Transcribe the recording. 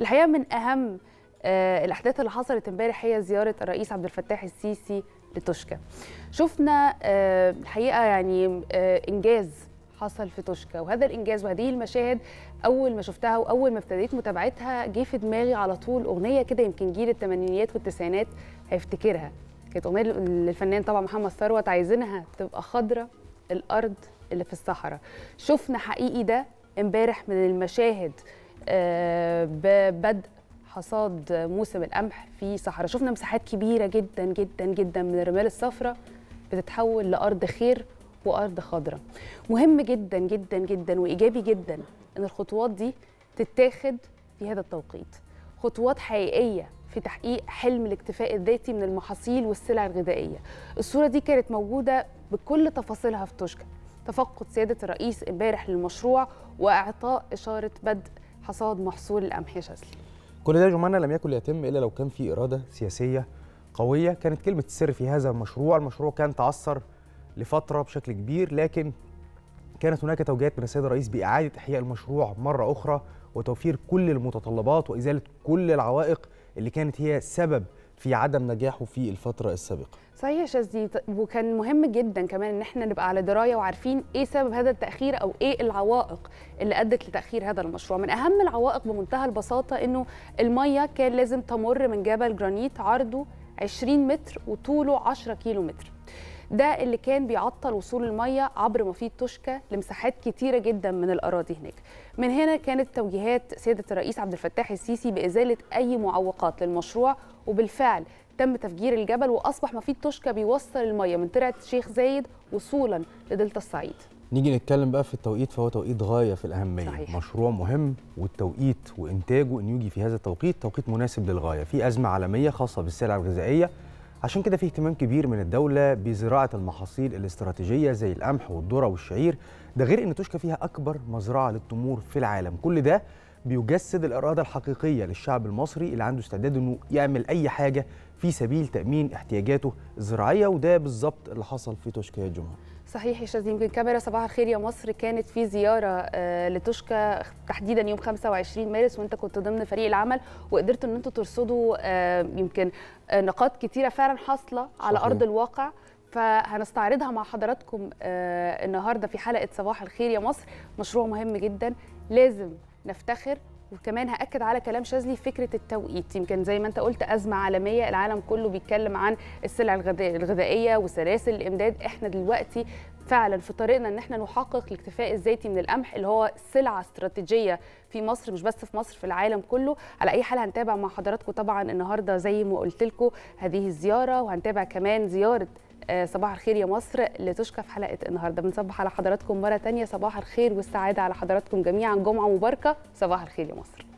الحقيقه من اهم آه، الاحداث اللي حصلت امبارح هي زياره الرئيس عبد الفتاح السيسي لتوشكا شفنا آه، الحقيقه يعني آه، انجاز حصل في توشكا وهذا الانجاز وهذه المشاهد اول ما شفتها واول ما ابتديت متابعتها جه في دماغي على طول اغنيه كده يمكن جيل الثمانينيات والتسعينات هيفتكرها كانت اغنيه للفنان طبعا محمد ثروت عايزينها تبقى خضره الارض اللي في الصحراء شفنا حقيقي ده امبارح من المشاهد آه، ببدء حصاد موسم القمح في صحراء شفنا مساحات كبيرة جدا جدا جدا من الرمال الصفراء بتتحول لأرض خير وأرض خضراء مهم جدا جدا جدا وإيجابي جدا أن الخطوات دي تتاخد في هذا التوقيت خطوات حقيقية في تحقيق حلم الاكتفاء الذاتي من المحاصيل والسلع الغذائية الصورة دي كانت موجودة بكل تفاصيلها في توشكا تفقد سيادة الرئيس امبارح للمشروع وإعطاء إشارة بدء حصاد محصول القمح شسل كل ده يا جمانة لم يكن ليتم إلا لو كان في إرادة سياسية قوية كانت كلمة السر في هذا المشروع المشروع كان تعثر لفترة بشكل كبير لكن كانت هناك توجيهات من السيد الرئيس بإعادة إحياء المشروع مرة أخرى وتوفير كل المتطلبات وإزالة كل العوائق اللي كانت هي سبب في عدم نجاحه في الفتره السابقه صحيح يا شاذلي وكان مهم جدا كمان ان احنا نبقى على درايه وعارفين ايه سبب هذا التاخير او ايه العوائق اللي ادت لتاخير هذا المشروع من اهم العوائق بمنتهى البساطه انه الميه كان لازم تمر من جبل جرانيت عرضه 20 متر وطوله 10 كيلو متر ده اللي كان بيعطل وصول الميه عبر مفيد توشكا لمساحات كتيره جدا من الاراضي هناك من هنا كانت توجيهات سياده الرئيس عبد الفتاح السيسي بازاله اي معوقات للمشروع وبالفعل تم تفجير الجبل واصبح مفيد توشكا بيوصل الميه من ترعه الشيخ زايد وصولا لدلتا الصعيد نيجي نتكلم بقى في التوقيت فهو توقيت غايه في الاهميه صحيح. مشروع مهم والتوقيت وانتاجه ان يجي في هذا التوقيت توقيت مناسب للغايه في ازمه عالميه خاصه بالسلع الغذائيه عشان كده في اهتمام كبير من الدولة بزراعة المحاصيل الاستراتيجية زي القمح والذرة والشعير ده غير ان توشكا فيها أكبر مزرعة للتمور في العالم كل ده بيجسد الإرادة الحقيقية للشعب المصري اللي عنده استعداد انه يعمل أي حاجة في سبيل تامين احتياجاته الزراعيه وده بالظبط اللي حصل في توشكا يا جمعه صحيح يا شاذ يمكن كاميرا صباح الخير يا مصر كانت في زياره آه، لتوشكا تحديدا يوم 25 مارس وانت كنت ضمن فريق العمل وقدرت ان انتوا ترصدوا آه، يمكن آه، نقاط كتيره فعلا حاصله على صحيح. ارض الواقع فهنستعرضها مع حضراتكم النهارده في حلقه صباح الخير يا مصر مشروع مهم جدا لازم نفتخر وكمان هاكد على كلام شاذلي فكره التوقيت يمكن زي ما انت قلت ازمه عالميه العالم كله بيتكلم عن السلع الغذائيه وسلاسل الامداد احنا دلوقتي فعلا في طريقنا ان احنا نحقق الاكتفاء الذاتي من القمح اللي هو سلعه استراتيجيه في مصر مش بس في مصر في العالم كله على اي حال هنتابع مع حضراتكم طبعا النهارده زي ما قلت لكم هذه الزياره وهنتابع كمان زياره آه، صباح الخير يا مصر لتشكى في حلقه النهارده بنصبح على حضراتكم مره ثانيه صباح الخير والسعاده على حضراتكم جميعا جمعه مباركه صباح الخير يا مصر